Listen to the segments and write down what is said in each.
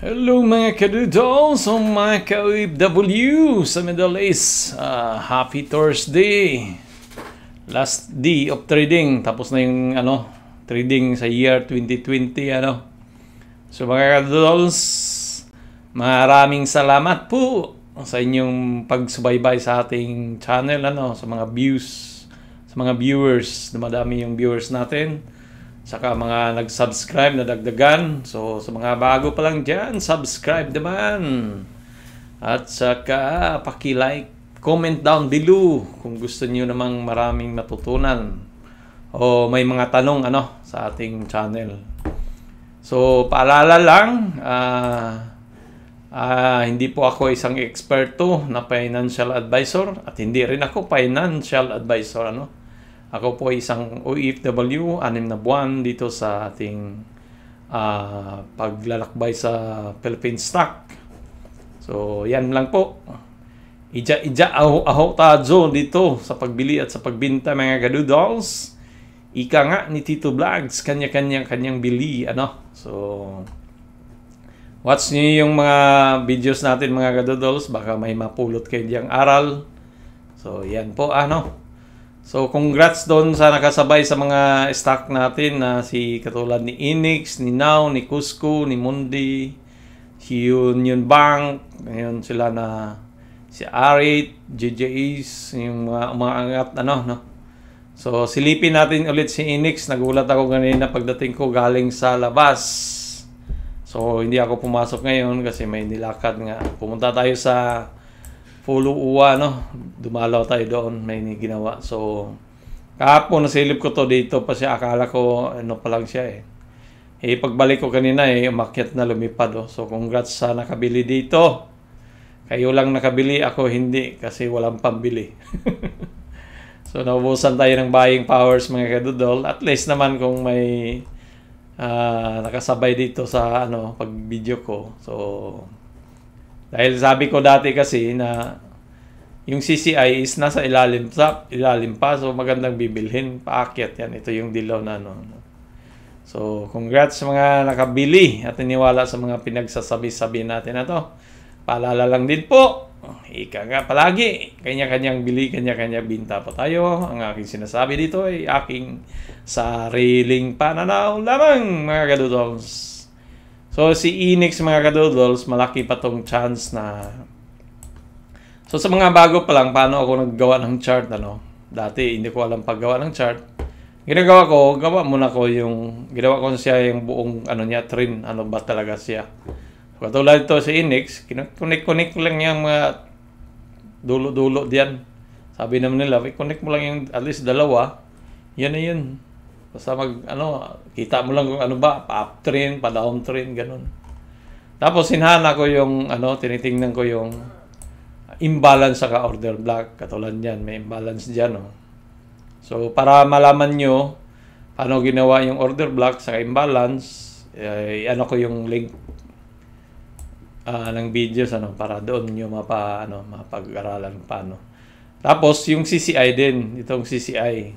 Hello mga kadudons o mga ka-OFW sa Middle East. Uh, happy Thursday! Last day of trading. Tapos na yung ano, trading sa year 2020. Ano. So mga kadudons, maraming salamat po sa inyong pagsubaybay sa ating channel, ano, sa mga views, sa mga viewers. Dumadami yung viewers natin. Saka mga nag-subscribe na dagdagan. So, sa mga bago pa lang dyan, subscribe naman. At saka, paki-like, comment down below kung gusto niyo namang maraming matutunan. O may mga tanong ano sa ating channel. So, paalala lang, ah... Uh, Uh, hindi po ako isang eksperto na financial advisor at hindi rin ako financial advisor ano. Ako po ay isang OFW, e anim na buwan dito sa ating uh, paglalakbay sa Philippine Stock. So, yan lang po. Ija-ija aho aho tazo dito sa pagbili at sa pagbinta mga gadudolls. Ika nga ni Tito Vlogs, kanya-kanyang kanyang bili, ano. So, watch niyo yung mga videos natin mga gadudolls. Baka may mapulot kayo diyang aral. So, yan po, ano. So, congrats doon sa nakasabay sa mga stock natin na si katulad ni Inix, ni Now, ni Cusco, ni Mundi, si Union Bank, ayun sila na si R8, JJEs, yung mga umaangat ano, no? So, silipin natin ulit si Inix. Nagulat ako ganina pagdating ko galing sa labas. So, hindi ako pumasok ngayon kasi may nilakad nga. Pumunta tayo sa Pulo Uwa, no? Dumalaw tayo doon, may ginawa. So, kahapon nasilip ko to dito pa siya. Akala ko, ano pa lang siya eh. Eh, pagbalik ko kanina eh, umakyat na lumipad. Oh. So, congrats sa nakabili dito. Kayo lang nakabili, ako hindi kasi walang pambili. so, naubusan tayo ng buying powers mga kadudol. At least naman kung may uh, nakasabay dito sa ano pag video ko. So, dahil sabi ko dati kasi na yung CCI is nasa ilalim sa ilalim pa so magandang bibilhin paakyat yan ito yung dilaw na ano so congrats sa mga nakabili at niniwala sa mga pinagsasabi-sabi natin na to paalala lang din po ika nga palagi kanya-kanyang bili kanya-kanya binta po tayo ang aking sinasabi dito ay aking sariling pananaw lamang mga kadudons So si Enix mga kadoodles, malaki pa tong chance na So sa mga bago pa lang paano ako naggawa ng chart ano? Dati hindi ko alam paggawa ng chart. Ginagawa ko, gawa muna ko yung ginawa ko siya yung buong ano niya trim, ano ba talaga siya. So, katulad ito si Enix, kinukunik-kunik lang yung mga dulo-dulo diyan. Sabi naman nila, i-connect mo lang yung at least dalawa. Yan na yun. Basta mag, ano, kita mo lang kung ano ba, pa-up trend, pa-down trend, ganun. Tapos sinhana ko yung, ano, tinitingnan ko yung imbalance sa order block. Katulad yan, may imbalance dyan, oh. So, para malaman nyo paano ginawa yung order block sa imbalance, eh, ano ko yung link uh, ng videos ano para doon niyo mapa ano mapag-aralan paano. Tapos yung CCI din, itong CCI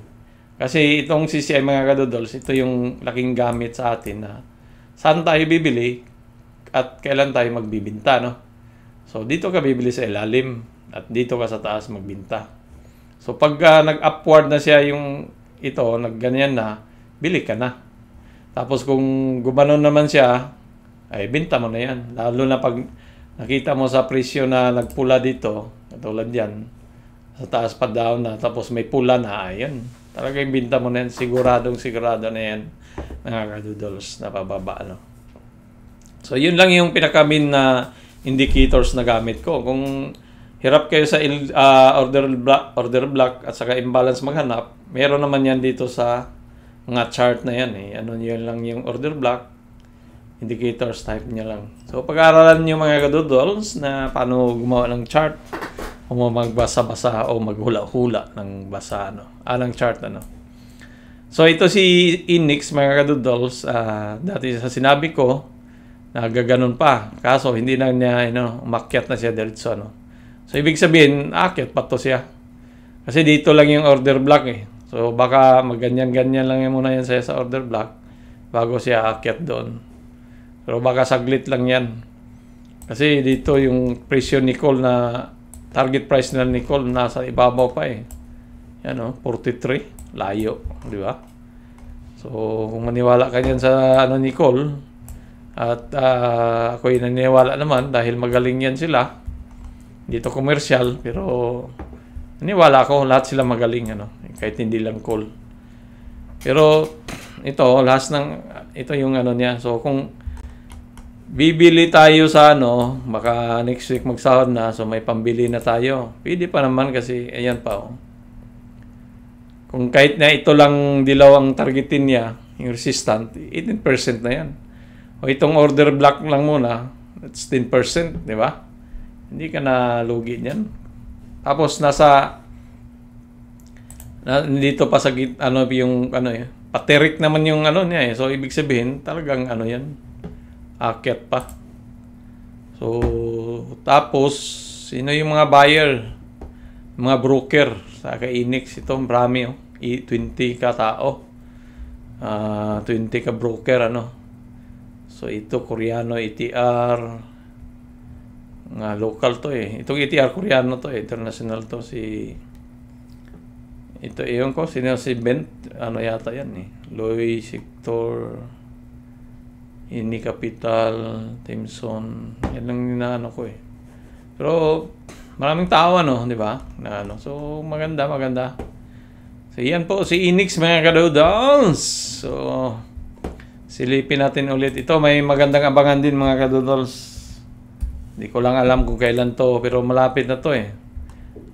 kasi itong CCI mga kadodols, ito yung laking gamit sa atin na saan tayo bibili at kailan tayo magbibinta, no? So, dito ka bibili sa ilalim at dito ka sa taas magbinta. So, pag uh, nag-upward na siya yung ito, nagganyan na, bili ka na. Tapos kung gumanon naman siya, ay binta mo na yan. Lalo na pag nakita mo sa presyo na nagpula dito, katulad yan, sa taas pa down na, tapos may pula na, ayun Talaga yung binta mo na yan, siguradong sigurado na yan, mga kadudols, na pababa, ano. So, yun lang yung pinakamin na indicators na gamit ko. Kung hirap kayo sa uh, order block, order block at saka imbalance maghanap, meron naman yan dito sa mga chart na yan eh. Ano yun lang yung order block, indicators type niya lang. So pag-aralan niyo mga kadoodles na paano gumawa ng chart o magbasa-basa o maghula-hula ng basa ano, alang chart ano. So ito si Inix mga kadudols, uh, dati sa sinabi ko nagaganon pa. Kaso hindi na niya ano, umakyat na siya diretso ano. So ibig sabihin, akyat pa to siya. Kasi dito lang yung order block eh. So baka magganyan ganyan lang muna yan siya sa order block bago siya akyat doon. Pero baka saglit lang yan. Kasi dito yung presyo ni Cole na Target price nila ni Nicole nasa ibabaw pa eh. Yan o, 43. Layo, di ba? So, kung maniwala ka dyan sa ano, ni Nicole, at uh, ako'y naniwala naman dahil magaling yan sila, dito commercial, pero naniwala ako, lahat sila magaling, ano, kahit hindi lang call. Pero, ito, last ng, ito yung ano niya, so kung bibili tayo sa ano, baka next week magsahod na, so may pambili na tayo. Pwede pa naman kasi, ayan pa oh. Kung kahit na ito lang dilaw ang targetin niya, yung resistant, 18% na yan. O itong order block lang muna, that's 10%, di ba? Hindi ka na lugi niyan. Tapos nasa na, dito pa sa git, ano yung ano eh, paterik naman yung ano niya eh. So ibig sabihin, talagang ano yan, Akyat pa. So, tapos, sino yung mga buyer? Mga broker. Sa Inix ito, marami oh. 20 ka tao. Uh, ah, 20 ka broker, ano. So, ito, Koreano, ETR. Nga, local to eh. Itong ETR, Koreano to eh. International to si... Ito, iyon ko, sino si Bent, ano yata yan eh. Loy Sector... Ini Capital, Timson. Yan lang inaano ko eh. Pero maraming tao ano, di ba? Na ano. So maganda, maganda. So yan po si Inix mga kadodons. So silipin natin ulit. Ito may magandang abangan din mga kadodons. Hindi ko lang alam kung kailan to pero malapit na to eh.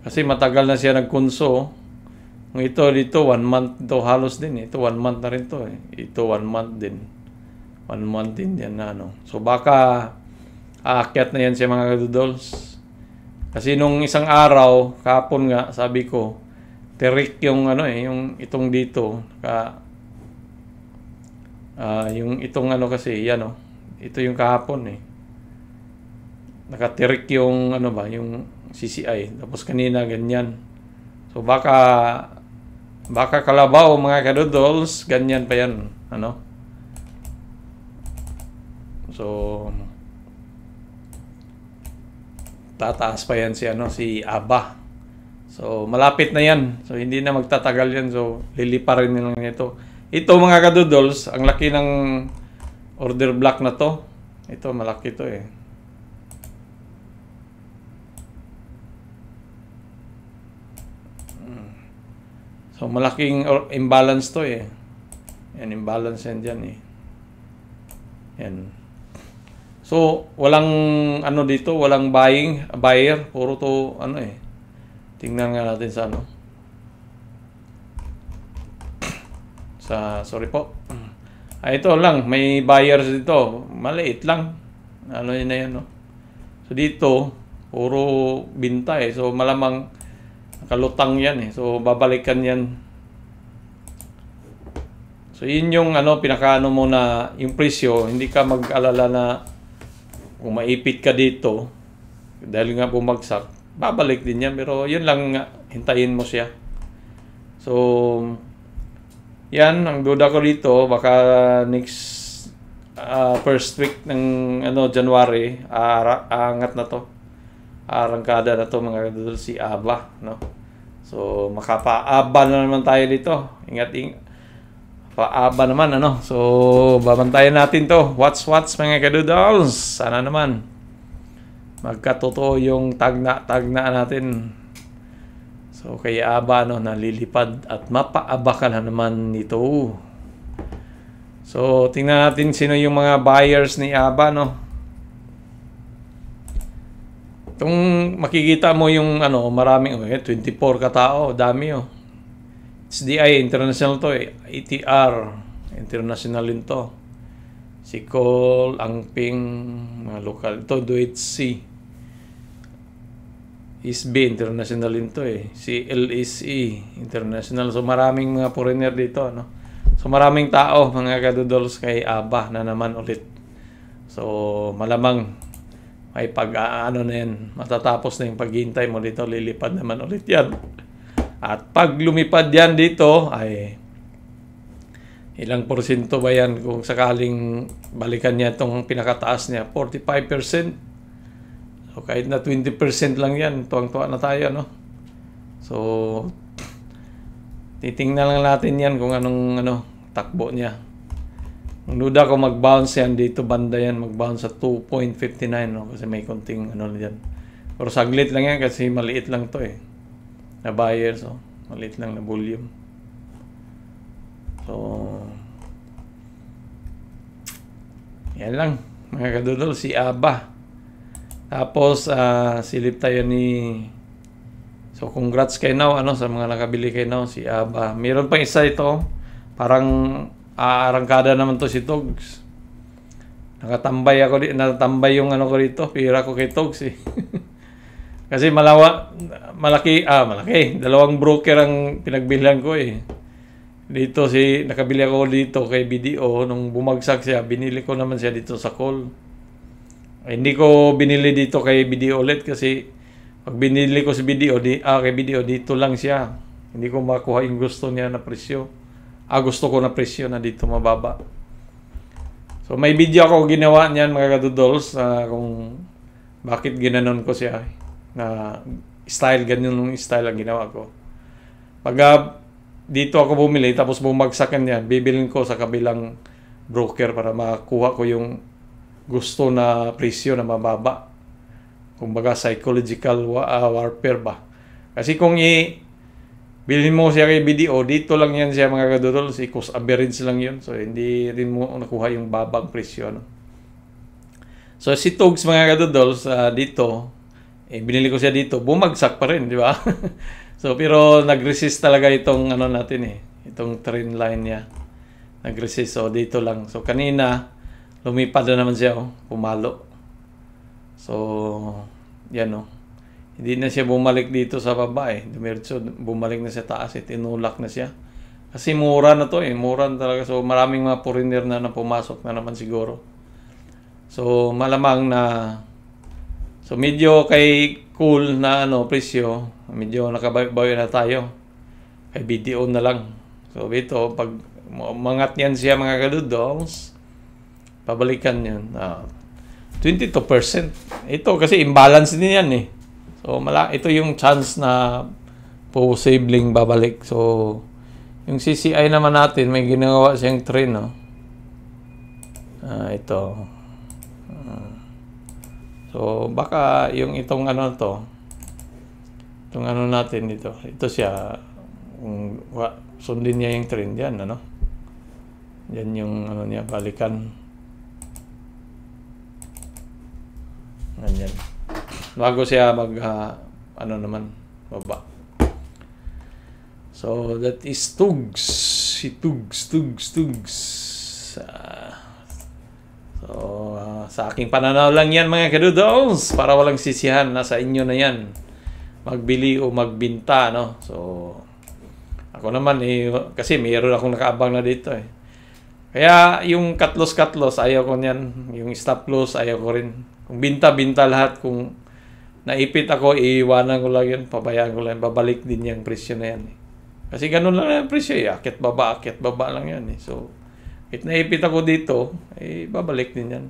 Kasi matagal na siya nagkunso. Ito dito one month to halos din eh. Ito one month na rin to eh. Ito one month din. One month din yan na ano. So baka aakyat na yan siya mga kadudols. Kasi nung isang araw, kapon nga, sabi ko, terik yung ano eh, yung itong dito. Ka, uh, ah, yung itong ano kasi, yan oh. Ito yung kahapon eh. Nakatirik yung ano ba, yung CCI. Tapos kanina ganyan. So baka baka kalabaw mga kadudols, ganyan pa yan. Ano? So tataas pa yan si ano si Aba. So malapit na yan. So hindi na magtatagal yan. So lilipa rin nilang ito. Ito mga kadudols, ang laki ng order block na to. Ito malaki to eh. So malaking imbalance to eh. Yan imbalance yan dyan eh. Yan. So, walang ano dito, walang buying, buyer, puro to ano eh. Tingnan nga natin sa ano. Sa sorry po. Ah, ito lang, may buyers dito. Maliit lang. Ano yun na yan, no? So dito, puro binta eh. So malamang kalutang yan eh. So babalikan yan. So yun yung ano, pinakaano mo na yung presyo. Hindi ka mag-alala na kung maipit ka dito, dahil nga bumagsak, babalik din niya. Pero yun lang nga, hintayin mo siya. So, yan, ang duda ko dito, baka next uh, first week ng ano January, uh, angat na to. Arangkada na to mga kadudol si Aba, no? So, makapaaba na naman tayo dito. Ingat, ingat paaba naman ano. So, babantayan natin to. Watch watch mga kadoodles. Sana naman magkatotoo yung tagna-tagna natin. So, kaya aba no, nalilipad at mapaaba ka na naman nito. So, tingnan natin sino yung mga buyers ni Aba, no? Itong makikita mo yung ano, maraming, oh, eh, 24 katao, dami, oh. SDI, international to eh. ITR, international din to. Si Cole, Angping, mga local. Ito, Duet C. ISB, international din to eh. Si LSE, international. So maraming mga foreigner dito, no? So maraming tao mga kadodols kay Aba na naman ulit. So malamang may pag-aano na yan. Matatapos na yung paghihintay mo dito. Lilipad naman ulit yan. At pag lumipad yan dito ay ilang porsyento ba yan kung sakaling balikan niya itong pinakataas niya? 45%? O kahit na 20% lang yan, tuwang-tuwa na tayo, no? So, titingnan lang natin yan kung anong ano, takbo niya. Ang duda ko mag-bounce yan dito, banda yan, mag-bounce sa 2.59, no? Kasi may konting ano yan. Pero saglit lang yan kasi maliit lang to eh na buyers. Oh. Maliit lang na volume. So, yan lang. Mga kadudol, si Aba. Tapos, uh, silip tayo ni... So, congrats kay Now, ano, sa mga nakabili kay Now, si Aba. Meron pang isa ito. Parang aarangkada naman to si Togs. Nakatambay ako, di, natambay yung ano ko dito, pira ko kay Togs eh. Kasi malawa, malaki, ah malaki, dalawang broker ang pinagbilhan ko eh. Dito si, nakabili ako dito kay BDO, nung bumagsak siya, binili ko naman siya dito sa call. Ay, hindi ko binili dito kay BDO ulit kasi pag binili ko si BDO, di, ah, kay BDO, dito lang siya. Hindi ko makuha yung gusto niya na presyo. Ah, gusto ko na presyo na dito mababa. So may video ako ginawa niyan mga kadudols uh, ah, kung bakit ginanon ko siya na style, ganyan yung style ang ginawa ko. Pag uh, dito ako bumili, tapos bumagsak yan, bibilin ko sa kabilang broker para makakuha ko yung gusto na presyo na mababa. Kumbaga psychological uh, warfare ba. Kasi kung i bilhin mo siya kay BDO, dito lang yan siya mga kadudol, si cost average lang yun. So hindi rin mo nakuha yung babang presyo. No? So si Tugs mga kadudol, uh, dito, eh, binili ko siya dito, bumagsak pa rin, di ba? so, pero nag-resist talaga itong ano natin eh, itong train line niya. Nag-resist, so dito lang. So, kanina, lumipad na naman siya, oh, pumalo. So, yan oh. Hindi na siya bumalik dito sa baba eh. Dumiretso, bumalik na siya taas eh. Tinulak na siya. Kasi mura na to eh. Mura na talaga. So maraming mga foreigner na na pumasok na naman siguro. So malamang na So medyo kay cool na ano presyo, medyo nakabayo na tayo. Kay BDO na lang. So ito, pag mangat yan siya mga kaludols, pabalikan yun. Uh, 22%. Ito kasi imbalance din yan eh. So mala ito yung chance na posibleng babalik. So yung CCI naman natin, may ginagawa siyang train. no. Uh, ito. So, baka yung itong ano to, itong ano natin dito, ito siya, kung sundin niya yung trend yan, ano? Yan yung ano niya, balikan. Ganyan. Bago siya mag, uh, ano naman, baba. So, that is Tugs. Si Tugs, Tugs, Tugs. Uh, so, sa aking pananaw lang yan mga kadudos. Para walang sisihan. Nasa inyo na yan. Magbili o magbinta. No? So, ako naman eh, kasi mayroon akong nakaabang na dito eh. Kaya yung cut katlos-katlos, ayaw ko niyan. Yung stop loss, ayaw ko rin. Kung binta-binta lahat, kung naipit ako, iiwanan ko lang yun, pabayaan ko lang, babalik din yung presyo na yan. Eh. Kasi ganun lang yung presyo, eh. akit baba, akit baba lang yan. Eh. So, it naipit ako dito, eh, babalik din yan.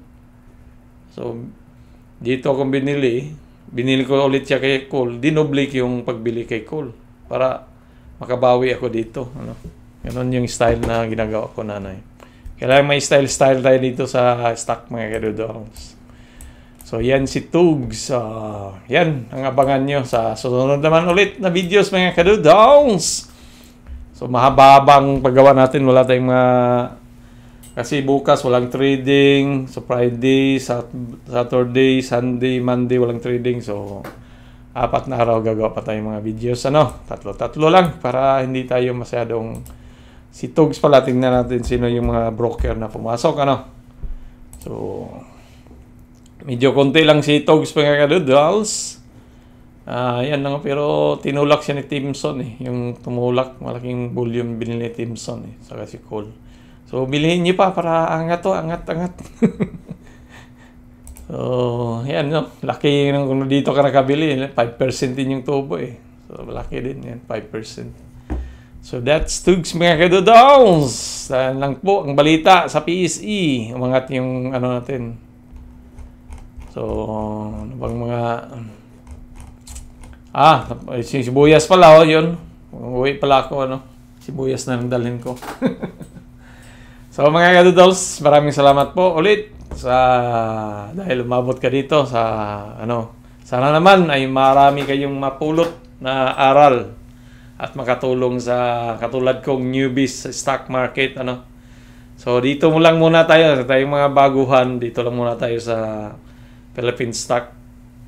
So, dito akong binili. Binili ko ulit siya kay Cole. Dinoblik yung pagbili kay Cole para makabawi ako dito. Ano? Ganon yung style na ginagawa ko nanay. Kailangan may style-style tayo dito sa stock mga kadudons. So, yan si Tugs. Uh, yan, ang abangan nyo sa susunod naman ulit na videos mga kadudongs. So, mahaba paggawa natin. Wala tayong mga kasi bukas walang trading, so Friday, Saturday, Sunday, Monday walang trading. So apat na araw gagawa pa tayong mga videos. Ano? Tatlo-tatlo lang para hindi tayo masyadong si Togs pala. Tingnan natin sino yung mga broker na pumasok. Ano? So medyo konti lang si Togs mga kadoodles. Uh, yan lang pero tinulak siya ni Timson eh. Yung tumulak, malaking volume binili ni Timson eh. Saka si Cool. So, bilhin niyo pa para angat to, angat, angat. so, yan, no? Laki yung kung dito ka nakabili, 5% din yung tubo eh. So, malaki din yan, 5%. So, that's Tugs mga kadodons. Saan lang po ang balita sa PSE. Umangat yung ano natin. So, ano bang mga... Ah, si sibuyas pala, oh, yun. Uwi pala ako, ano. Sibuyas na lang dalhin ko. So mga kadudals, maraming salamat po ulit sa dahil umabot ka dito sa ano. Sana naman ay marami kayong mapulot na aral at makatulong sa katulad kong newbies sa stock market ano. So dito mo lang muna tayo sa tayong mga baguhan, dito lang muna tayo sa Philippine stock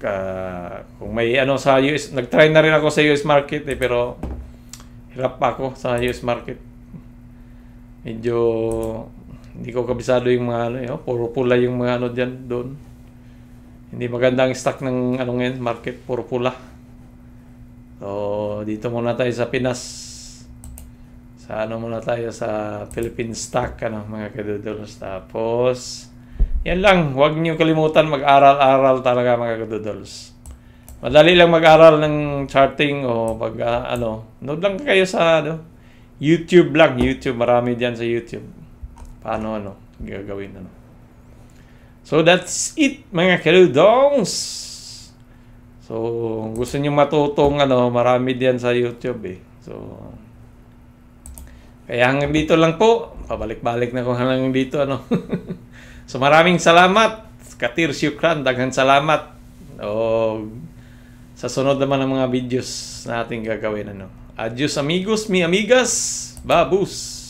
uh, kung may ano sa US, nag-try na rin ako sa US market eh pero hirap pa ako sa US market. Medyo hindi ko kabisado yung mga ano, yun, eh, oh, puro pula yung mga ano diyan doon. Hindi maganda ang stock ng ano ngayon, market puro pula. So dito muna tayo sa Pinas. Sa ano muna tayo sa Philippine stock ano mga kadudulos tapos yan lang, huwag niyo kalimutan mag-aral-aral talaga mga kadudulos. Madali lang mag-aral ng charting o pag uh, ano, nood lang kayo sa ano, YouTube vlog, YouTube. Marami diyan sa YouTube. Paano ano, gagawin ano. So that's it mga kaludongs. So gusto niyo matutong ano, marami diyan sa YouTube eh. So kaya hanggang dito lang po. Pabalik-balik na ko hanggang dito ano. so maraming salamat. Katir Syukran, daghan salamat. O sa sunod naman ng mga videos natin gagawin ano. Adiós, amigos, minhas amigas. Babus.